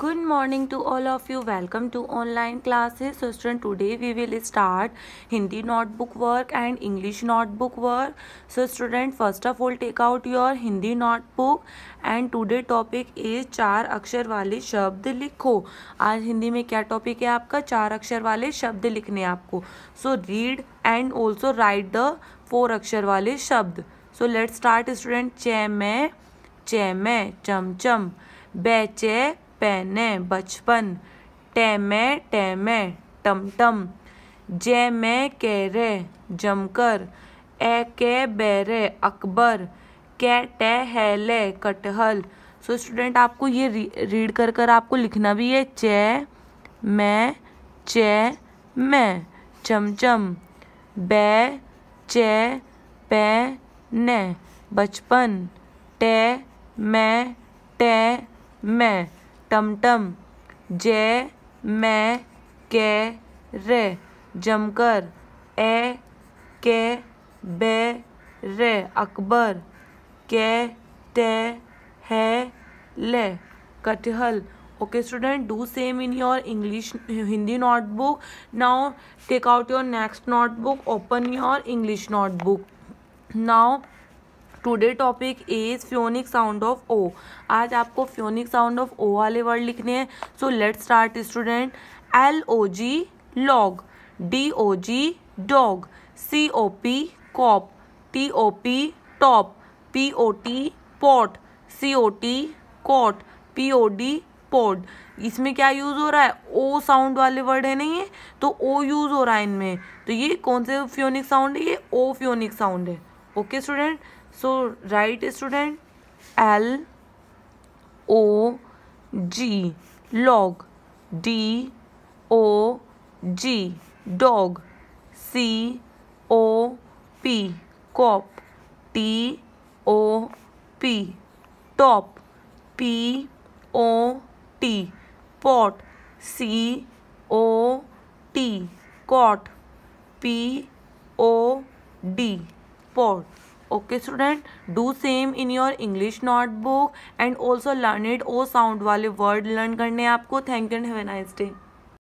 good morning to all of you welcome to online classes student today we will start Hindi notebook work and English notebook work so student first of all take out your Hindi notebook and today topic is चार अक्षर वाले शब्द लिखो आज हिंदी में क्या topic है आपका चार अक्षर वाले शब्द लिखने आपको so read and also write the four अक्षर वाले शब्द सो लेट स्टार्ट स्टूडेंट चम चम बे चे पहने बचपन टैमे टैमे टमटम जैमे कैरे जमकर ए के बेरे अकबर कैटे हैले कटहल सो so, स्टूडेंट आपको ये रीड कर कर आपको लिखना भी है चै मैं चै मैं चमचम बै चे पै ने बचपन टे मैं टै मैं टमटम जय मै के रे जमकर ए के बे रे अकबर के ते है ले कटहल okay student do same in your English Hindi notebook now take out your next notebook open your English notebook now today topic is phonic sound of O आज आपको फ्योनिक साउंड ऑफ ओ वाले वर्ड लिखने हैं so let start student L O G log D O G dog C O P cop T O P top P O T pot C O T cot P O D pod इसमें क्या use हो रहा है ओ sound वाले word है नहीं है तो ओ यूज़ हो रहा है इनमें तो ये कौन से फ्योनिक साउंड है ये ओ फ्योनिक साउंड है okay student so write student L O G log d o g dog c o p cop t o p top p o t pot c o t cot p o d pot okay student do same in your English note book and also learn it O sound वाले word लर्न करने हैं आपको thank you and have a nice day